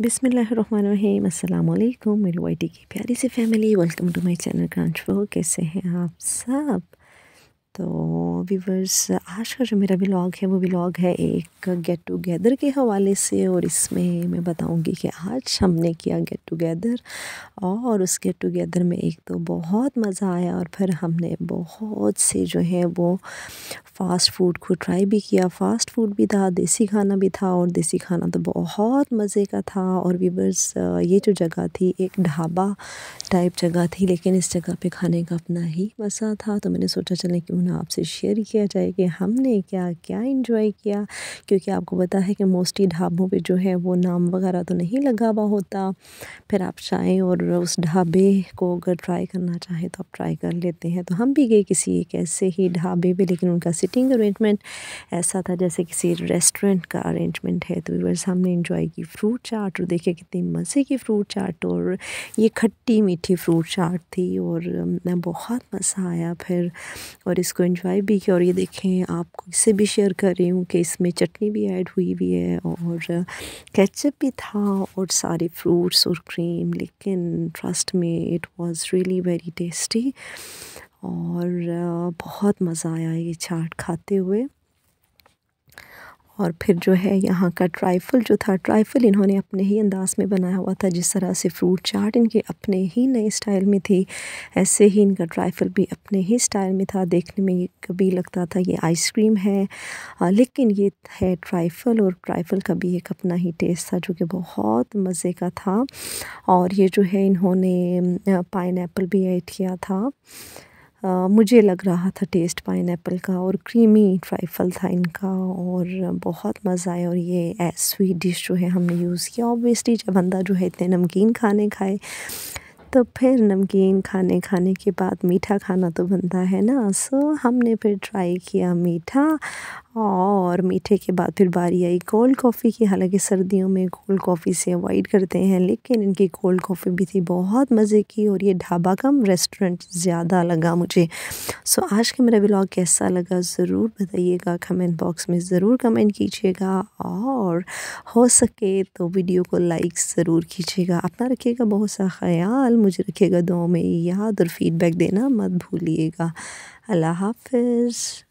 बिसमीम अल्लाम मेरी वाइटी की प्यारी सी family welcome to my channel क्रांच वो कैसे हैं आप सब तो वीवर्स आज का जो मेरा ब्लॉग है वो ब्लॉग है एक गेट टुगेदर के हवाले से और इसमें मैं बताऊंगी कि आज हमने किया गेट टुगेदर और उस गेट टुगेदर में एक तो बहुत मज़ा आया और फिर हमने बहुत से जो है वो फ़ास्ट फूड को ट्राई भी किया फ़ास्ट फूड भी था देसी खाना भी था और देसी खाना तो बहुत मज़े का था और वीवर्स ये जो जगह थी एक ढाबा टाइप जगह थी लेकिन इस जगह पे खाने का अपना ही मज़ा था तो मैंने सोचा चले क्यों ना आपसे शेयर किया जाए कि हमने क्या क्या इन्जॉय किया क्योंकि आपको पता है कि मोस्टली ढाबों पे जो है वो नाम वगैरह तो नहीं लगा हुआ होता फिर आप चाहें और उस ढाबे को अगर ट्राई करना चाहें तो आप ट्राई कर लेते हैं तो हम भी गए किसी एक ऐसे ही ढाबे पर लेकिन उनका सिटिंग अरेंजमेंट ऐसा था जैसे किसी रेस्टोरेंट का अरेंजमेंट है तो व्यूवर्स हमने इन्जॉय की फ्रूट चाट और देखिए कितनी मज़े की फ्रूट चाट और ये खट्टी मीठी फ्रूट चाट थी और बहुत मज़ा आया फिर और इस इसको इन्जॉय भी किया और ये देखें आपको इससे भी शेयर कर रही हूँ कि इसमें चटनी भी ऐड हुई हुई है और कैचअप भी था और सारे फ्रूट्स और क्रीम लेकिन trust me it was really very tasty और बहुत मज़ा आया ये चाट खाते हुए और फिर जो है यहाँ का ट्राइफल जो था ट्राइफल इन्होंने अपने ही अंदाज में बनाया हुआ था जिस तरह से फ्रूट चाट इनके अपने ही नए स्टाइल में थी ऐसे ही इनका ट्राइफल भी अपने ही स्टाइल में था देखने में ये कभी लगता था ये आइसक्रीम है लेकिन ये है ट्राइफल और ट्राइफल का भी एक अपना ही टेस्ट था जो कि बहुत मज़े का था और ये जो है इन्होंने पाइन भी ऐड किया था मुझे लग रहा था टेस्ट पाइन का और क्रीमी ट्राइफल था इनका और बहुत मज़ा आया और ये एज स्वीट डिश जो है हमने यूज़ किया ऑब्वियसली जब बंदा जो है इतने नमकीन खाने खाए तो फिर नमकीन खाने खाने के बाद मीठा खाना तो बनता है ना सो हमने फिर ट्राई किया मीठा और मीठे के बाद फिर बारी आई कोल्ड कॉफ़ी की हालांकि सर्दियों में कोल्ड कॉफ़ी से अवॉइड करते हैं लेकिन इनकी कोल्ड कॉफ़ी भी थी बहुत मज़े की और ये ढाबा कम रेस्टोरेंट ज़्यादा लगा मुझे सो आज का मेरा ब्लॉग कैसा लगा ज़रूर बताइएगा कमेंट बॉक्स में ज़रूर कमेंट कीजिएगा और हो सके तो वीडियो को लाइक ज़रूर कीजिएगा अपना रखिएगा बहुत सा ख्याल मुझे रखिएगा दो में याद और फीडबैक देना मत भूलिएगा अल्लाह हाफिज़